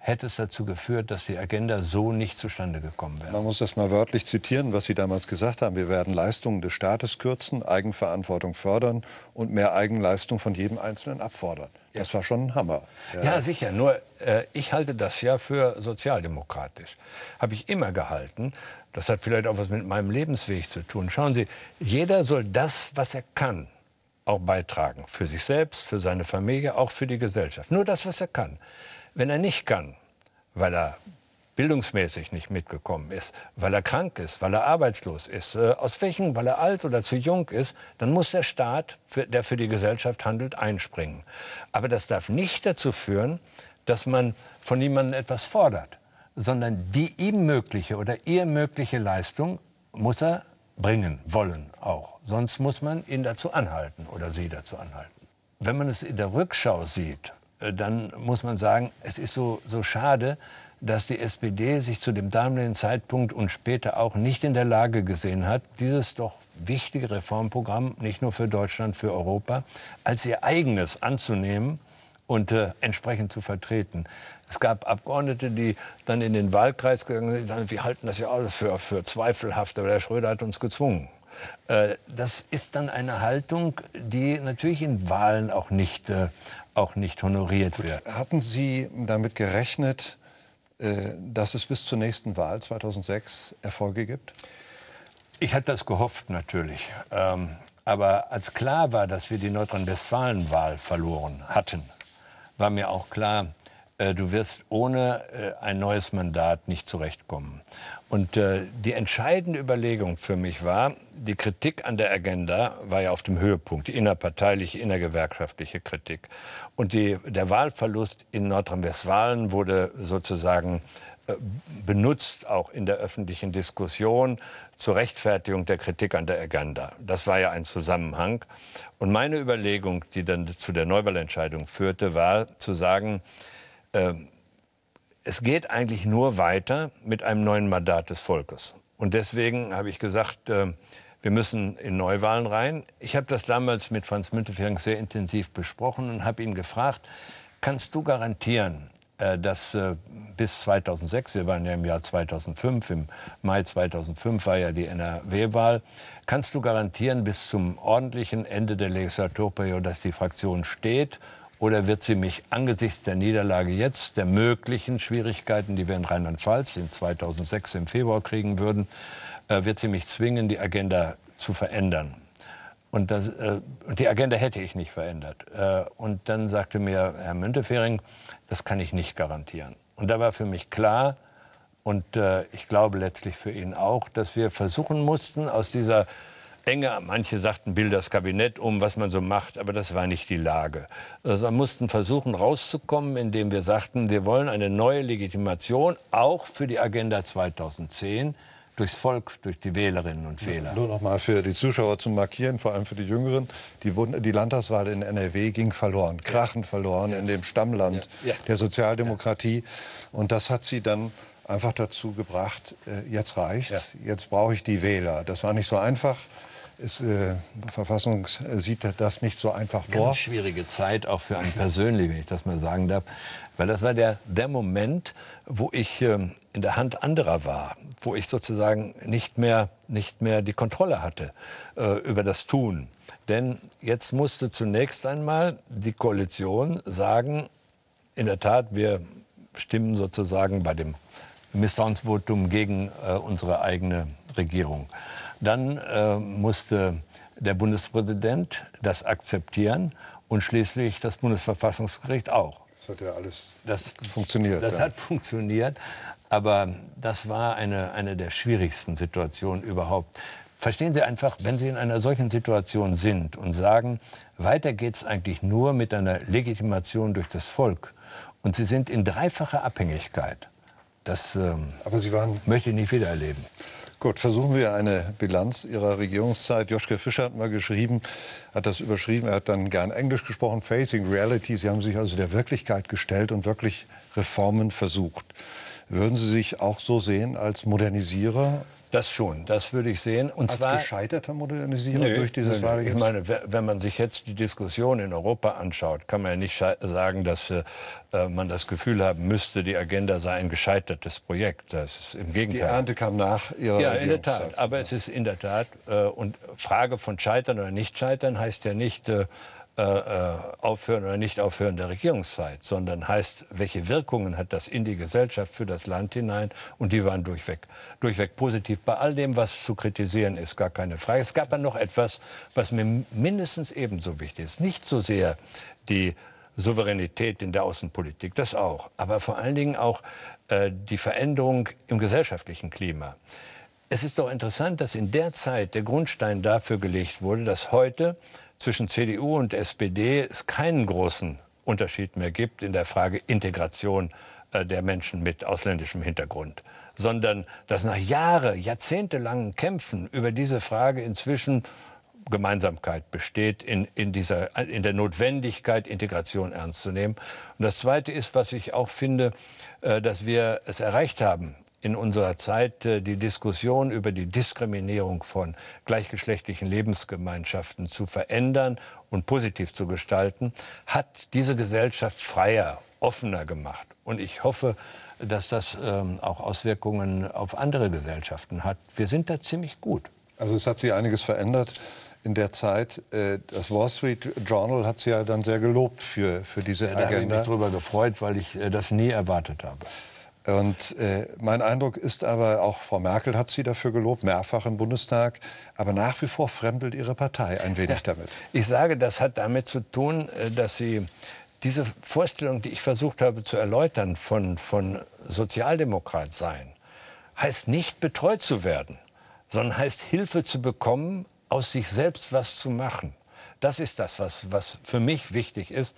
hätte es dazu geführt, dass die Agenda so nicht zustande gekommen wäre. Man muss das mal wörtlich zitieren, was Sie damals gesagt haben. Wir werden Leistungen des Staates kürzen, Eigenverantwortung fördern und mehr Eigenleistung von jedem Einzelnen abfordern. Ja. Das war schon ein Hammer. Ja, ja sicher. Nur äh, ich halte das ja für sozialdemokratisch. Habe ich immer gehalten. Das hat vielleicht auch was mit meinem Lebensweg zu tun. Schauen Sie, jeder soll das, was er kann, auch beitragen. Für sich selbst, für seine Familie, auch für die Gesellschaft. Nur das, was er kann. Wenn er nicht kann, weil er bildungsmäßig nicht mitgekommen ist, weil er krank ist, weil er arbeitslos ist, äh, aus welchen, weil er alt oder zu jung ist, dann muss der Staat, der für die Gesellschaft handelt, einspringen. Aber das darf nicht dazu führen, dass man von jemandem etwas fordert, sondern die ihm mögliche oder ihr mögliche Leistung muss er bringen wollen auch. Sonst muss man ihn dazu anhalten oder sie dazu anhalten. Wenn man es in der Rückschau sieht, äh, dann muss man sagen, es ist so, so schade, dass die SPD sich zu dem damaligen Zeitpunkt und später auch nicht in der Lage gesehen hat, dieses doch wichtige Reformprogramm, nicht nur für Deutschland, für Europa, als ihr eigenes anzunehmen und äh, entsprechend zu vertreten. Es gab Abgeordnete, die dann in den Wahlkreis gegangen sind und sagen, wir halten das ja alles für, für zweifelhaft, aber der Schröder hat uns gezwungen. Äh, das ist dann eine Haltung, die natürlich in Wahlen auch nicht äh, auch nicht honoriert wird. Hatten Sie damit gerechnet, äh, dass es bis zur nächsten Wahl 2006 Erfolge gibt? Ich hatte das gehofft natürlich. Ähm, aber als klar war, dass wir die Nordrhein-Westfalen-Wahl verloren hatten, war mir auch klar, äh, du wirst ohne äh, ein neues Mandat nicht zurechtkommen. Und äh, die entscheidende Überlegung für mich war, die Kritik an der Agenda war ja auf dem Höhepunkt, die innerparteiliche, innergewerkschaftliche Kritik. Und die, der Wahlverlust in Nordrhein-Westfalen wurde sozusagen benutzt, auch in der öffentlichen Diskussion, zur Rechtfertigung der Kritik an der Agenda. Das war ja ein Zusammenhang. Und meine Überlegung, die dann zu der Neuwahlentscheidung führte, war zu sagen, ähm, es geht eigentlich nur weiter mit einem neuen Mandat des Volkes. Und deswegen habe ich gesagt, ähm, wir müssen in Neuwahlen rein. Ich habe das damals mit Franz Müntefering sehr intensiv besprochen und habe ihn gefragt, kannst du garantieren, äh, dass äh, bis 2006, wir waren ja im Jahr 2005, im Mai 2005 war ja die NRW-Wahl, kannst du garantieren bis zum ordentlichen Ende der Legislaturperiode, dass die Fraktion steht oder wird sie mich angesichts der Niederlage jetzt, der möglichen Schwierigkeiten, die wir in Rheinland-Pfalz in 2006 im Februar kriegen würden, äh, wird sie mich zwingen, die Agenda zu verändern? Und, das, äh, die Agenda hätte ich nicht verändert. Äh, und dann sagte mir Herr Müntefering, das kann ich nicht garantieren. Und da war für mich klar, und äh, ich glaube letztlich für ihn auch, dass wir versuchen mussten, aus dieser enger. Manche sagten, bild das Kabinett um, was man so macht, aber das war nicht die Lage. Also wir mussten versuchen, rauszukommen, indem wir sagten, wir wollen eine neue Legitimation, auch für die Agenda 2010 durchs Volk, durch die Wählerinnen und Wähler. Ja, nur noch mal für die Zuschauer zu markieren, vor allem für die Jüngeren. Die, die Landtagswahl in NRW ging verloren, krachend verloren ja. in dem Stammland der Sozialdemokratie. Und das hat sie dann einfach dazu gebracht, äh, jetzt reicht's, jetzt brauche ich die Wähler. Das war nicht so einfach ist, äh, Verfassung äh, sieht das nicht so einfach vor. Ganz schwierige Zeit, auch für einen persönlich, wenn ich das mal sagen darf. Weil das war der, der Moment, wo ich äh, in der Hand anderer war, wo ich sozusagen nicht mehr, nicht mehr die Kontrolle hatte äh, über das Tun. Denn jetzt musste zunächst einmal die Koalition sagen, in der Tat, wir stimmen sozusagen bei dem Misstrauensvotum gegen äh, unsere eigene Regierung. Dann äh, musste der Bundespräsident das akzeptieren und schließlich das Bundesverfassungsgericht auch. Das hat ja alles das, funktioniert. Das ja. hat funktioniert, aber das war eine, eine der schwierigsten Situationen überhaupt. Verstehen Sie einfach, wenn Sie in einer solchen Situation sind und sagen, weiter geht es eigentlich nur mit einer Legitimation durch das Volk und Sie sind in dreifacher Abhängigkeit, das ähm, Aber Sie waren möchte ich nicht wiedererleben. erleben. Gut, versuchen wir eine Bilanz Ihrer Regierungszeit. Joschke Fischer hat mal geschrieben, hat das überschrieben, er hat dann gern Englisch gesprochen, Facing Reality. Sie haben sich also der Wirklichkeit gestellt und wirklich Reformen versucht. Würden Sie sich auch so sehen als Modernisierer das schon, das würde ich sehen. Und Als zwar, gescheiterter Modernisierung nö, durch dieses nö, Ich meine, wenn man sich jetzt die Diskussion in Europa anschaut, kann man ja nicht sagen, dass äh, äh, man das Gefühl haben müsste, die Agenda sei ein gescheitertes Projekt. Das ist im Gegenteil. Die Ernte kam nach ihrer Ja, in der Tat. Aber es ist in der Tat, äh, und Frage von Scheitern oder Nicht-Scheitern heißt ja nicht, äh, äh, äh, aufhören oder nicht Aufhören der Regierungszeit, sondern heißt, welche Wirkungen hat das in die Gesellschaft für das Land hinein? Und die waren durchweg, durchweg positiv. Bei all dem, was zu kritisieren ist, gar keine Frage. Es gab aber noch etwas, was mir mindestens ebenso wichtig ist. Nicht so sehr die Souveränität in der Außenpolitik, das auch, aber vor allen Dingen auch äh, die Veränderung im gesellschaftlichen Klima. Es ist doch interessant, dass in der Zeit der Grundstein dafür gelegt wurde, dass heute zwischen CDU und SPD es keinen großen Unterschied mehr gibt in der Frage Integration äh, der Menschen mit ausländischem Hintergrund, sondern dass nach Jahre, jahrzehntelangen Kämpfen über diese Frage inzwischen Gemeinsamkeit besteht in, in, dieser, in der Notwendigkeit, Integration ernst zu nehmen. Und das Zweite ist, was ich auch finde, äh, dass wir es erreicht haben, in unserer Zeit äh, die Diskussion über die Diskriminierung von gleichgeschlechtlichen Lebensgemeinschaften zu verändern und positiv zu gestalten, hat diese Gesellschaft freier, offener gemacht. Und ich hoffe, dass das ähm, auch Auswirkungen auf andere Gesellschaften hat. Wir sind da ziemlich gut. Also es hat sich einiges verändert in der Zeit. Äh, das Wall Street Journal hat sie ja dann sehr gelobt für, für diese ja, da Agenda. Ich habe mich darüber gefreut, weil ich äh, das nie erwartet habe. Und äh, mein Eindruck ist aber, auch Frau Merkel hat sie dafür gelobt, mehrfach im Bundestag, aber nach wie vor fremdelt ihre Partei ein wenig damit. Ich sage, das hat damit zu tun, äh, dass sie diese Vorstellung, die ich versucht habe zu erläutern, von, von Sozialdemokrat sein, heißt nicht betreut zu werden, sondern heißt Hilfe zu bekommen, aus sich selbst was zu machen. Das ist das, was, was für mich wichtig ist.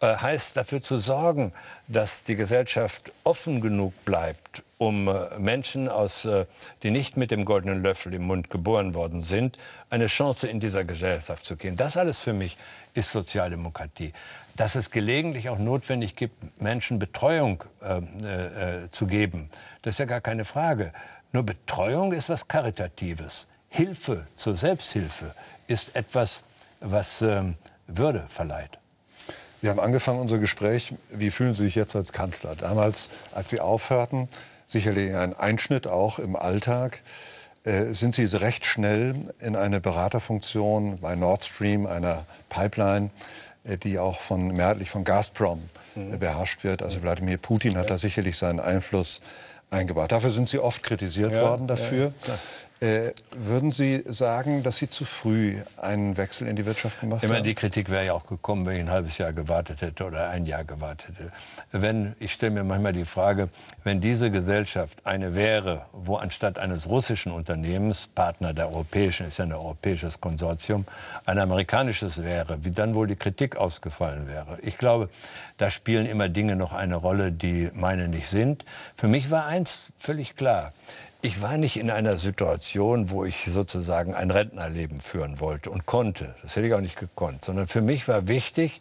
Äh, heißt dafür zu sorgen, dass die Gesellschaft offen genug bleibt, um äh, Menschen, aus, äh, die nicht mit dem goldenen Löffel im Mund geboren worden sind, eine Chance in dieser Gesellschaft zu gehen. Das alles für mich ist Sozialdemokratie. Dass es gelegentlich auch notwendig gibt, Menschen Betreuung ähm, äh, äh, zu geben, das ist ja gar keine Frage. Nur Betreuung ist was Karitatives. Hilfe zur Selbsthilfe ist etwas was ähm, Würde verleiht. Wir haben angefangen unser Gespräch, wie fühlen Sie sich jetzt als Kanzler? Damals, als Sie aufhörten, sicherlich ein Einschnitt auch im Alltag äh, sind Sie recht schnell in eine Beraterfunktion bei Nord Stream, einer Pipeline, äh, die auch von, mehrheitlich von Gazprom äh, mhm. beherrscht wird. Also mhm. Wladimir Putin hat da sicherlich seinen Einfluss eingebaut. Dafür sind Sie oft kritisiert ja, worden dafür. Ja, äh, würden Sie sagen, dass Sie zu früh einen Wechsel in die Wirtschaft gemacht Immer haben? Die Kritik wäre ja auch gekommen, wenn ich ein halbes Jahr gewartet hätte oder ein Jahr gewartet hätte. Wenn, ich stelle mir manchmal die Frage, wenn diese Gesellschaft eine wäre, wo anstatt eines russischen Unternehmens, Partner der europäischen, ist ja ein europäisches Konsortium, ein amerikanisches wäre, wie dann wohl die Kritik ausgefallen wäre. Ich glaube, da spielen immer Dinge noch eine Rolle, die meine nicht sind. Für mich war eins völlig klar ich war nicht in einer Situation, wo ich sozusagen ein Rentnerleben führen wollte und konnte. Das hätte ich auch nicht gekonnt. Sondern für mich war wichtig,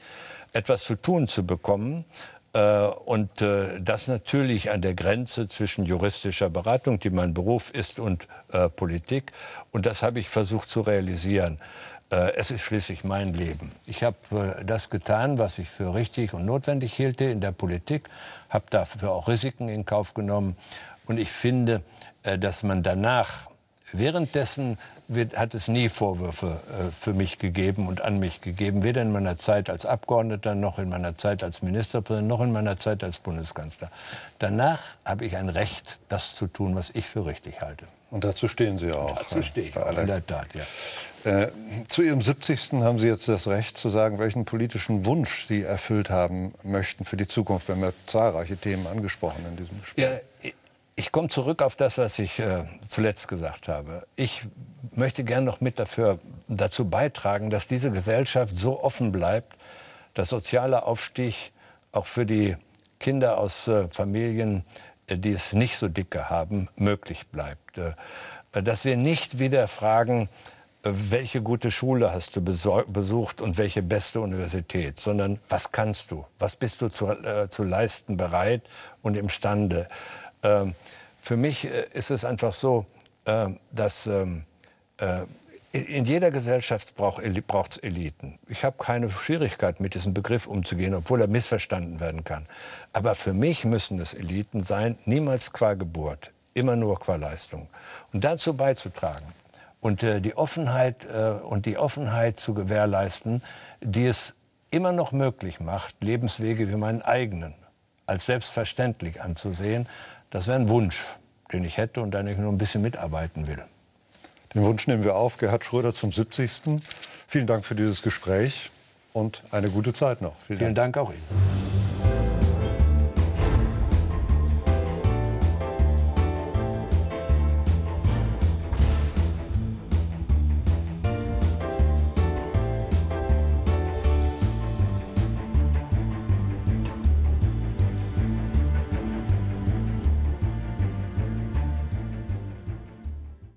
etwas zu tun zu bekommen. Äh, und äh, das natürlich an der Grenze zwischen juristischer Beratung, die mein Beruf ist, und äh, Politik. Und das habe ich versucht zu realisieren. Es ist schließlich mein Leben. Ich habe das getan, was ich für richtig und notwendig hielte in der Politik, habe dafür auch Risiken in Kauf genommen. Und ich finde, äh, dass man danach, währenddessen wird, hat es nie Vorwürfe äh, für mich gegeben und an mich gegeben, weder in meiner Zeit als Abgeordneter, noch in meiner Zeit als Ministerpräsident, noch in meiner Zeit als Bundeskanzler. Danach habe ich ein Recht, das zu tun, was ich für richtig halte. Und dazu stehen Sie auch. Dazu stehe ich, auch, in der Tat, ja. Äh, zu Ihrem 70. haben Sie jetzt das Recht zu sagen, welchen politischen Wunsch Sie erfüllt haben möchten für die Zukunft. Wir haben ja zahlreiche Themen angesprochen in diesem Gespräch. Ja, ich komme zurück auf das, was ich äh, zuletzt gesagt habe. Ich möchte gern noch mit dafür, dazu beitragen, dass diese Gesellschaft so offen bleibt, dass sozialer Aufstieg auch für die Kinder aus äh, Familien, äh, die es nicht so dicke haben, möglich bleibt. Äh, äh, dass wir nicht wieder fragen, äh, welche gute Schule hast du besucht und welche beste Universität, sondern was kannst du, was bist du zu, zu leisten bereit und imstande ähm, für mich äh, ist es einfach so, ähm, ähm, äh, dass äh, in jeder Gesellschaft braucht es Eliten. Ich habe keine Schwierigkeit, mit diesem Begriff umzugehen, obwohl er missverstanden werden kann. Aber für mich müssen es Eliten sein, niemals qua Geburt, immer nur qua Leistung. Und dazu beizutragen und äh, die Offenheit äh, und die Offenheit zu gewährleisten, die es immer noch möglich macht, Lebenswege wie meinen eigenen als selbstverständlich anzusehen, das wäre ein Wunsch, den ich hätte und dann ich nur ein bisschen mitarbeiten will. Den Wunsch nehmen wir auf. Gerhard Schröder zum 70. Vielen Dank für dieses Gespräch und eine gute Zeit noch. Vielen, Vielen Dank. Dank auch Ihnen.